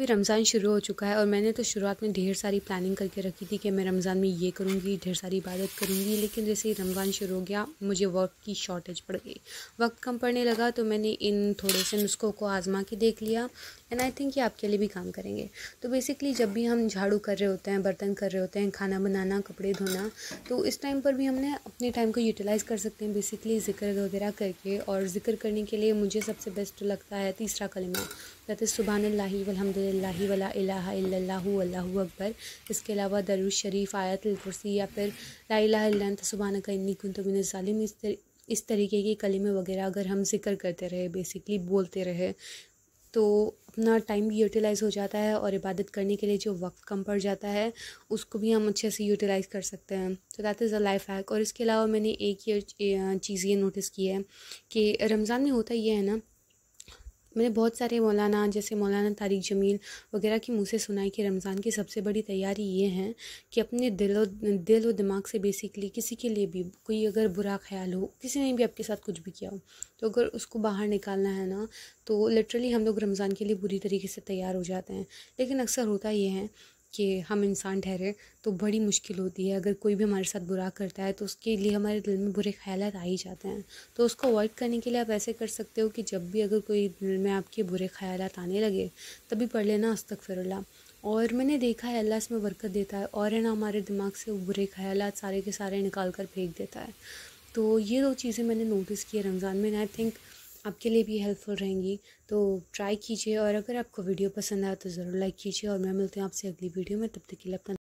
अभी रमज़ान शुरू हो चुका है और मैंने तो शुरुआत में ढेर सारी प्लानिंग करके रखी थी कि मैं रमज़ान में ये करूँगी ढेर सारी इबादत करूँगी लेकिन जैसे ही रमज़ान शुरू हो गया मुझे वक्त की शॉर्टेज पड़ गई वक्त कम पड़ने लगा तो मैंने इन थोड़े से नुस्खों को आज़मा के देख लिया एंड आई थिंक ये आपके लिए भी काम करेंगे तो बेसिकली जब भी हम झाड़ू कर रहे होते हैं बर्तन कर रहे होते हैं खाना बनाना कपड़े धोना तो इस टाइम पर भी हमने अपने टाइम को यूटिलाइज़ कर सकते हैं बेसिकली ज़िक्र वगैरह करके और ज़िक्र करने के लिए मुझे सबसे बेस्ट लगता है तीसरा कलमा कहते सुबह वलहमदिल्लाही अकबर इसके अलावा दरुज शरीफ आयत या फिर ला इलाहा इल्ला इन्नी कुंतु मिन इस तर, इस तरीके के कलिमे वगैरह अगर हम जिक्र करते रहे बेसिकली बोलते रहे तो अपना टाइम भी यूटिलाइज़ हो जाता है और इबादत करने के लिए जो वक्त कम पड़ जाता है उसको भी हम अच्छे से यूटिलाइज़ कर सकते हैं तो that is a life hack और इसके अलावा मैंने एक ये चीज़ ये नोटिस की है कि रमज़ान में होता ये है ना मैंने बहुत सारे मौलाना जैसे मौलाना तारिक जमील वगैरह की मुँह से सुना है कि रमज़ान की सबसे बड़ी तैयारी ये है कि अपने दिल और दिल और दिमाग से बेसिकली किसी के लिए भी कोई अगर बुरा ख्याल हो किसी ने भी आपके साथ कुछ भी किया हो तो अगर उसको बाहर निकालना है ना तो लिटरली हम लोग रमज़ान के लिए बुरी तरीके से तैयार हो जाते हैं लेकिन अक्सर होता ये है कि हम इंसान ठहरे तो बड़ी मुश्किल होती है अगर कोई भी हमारे साथ बुरा करता है तो उसके लिए हमारे दिल में बुरे ख्याल आ ही जाते हैं तो उसको अवॉइड करने के लिए आप ऐसे कर सकते हो कि जब भी अगर कोई दिल में आपके बुरे ख्याल आने लगे तभी पढ़ लेना तक और मैंने देखा है अल्लाह इसमें बरकत देता है और है ना हमारे दिमाग से वो बुरे ख्याल सारे के सारे निकाल कर फेंक देता है तो ये दो चीज़ें मैंने नोटिस की है रमज़ान में आई थिंक आपके लिए भी हेल्पफुल रहेंगी तो ट्राई कीजिए और अगर आपको वीडियो पसंद आया तो ज़रूर लाइक कीजिए और मैं मिलती हूँ आपसे अगली वीडियो में तब तक के लिए अपना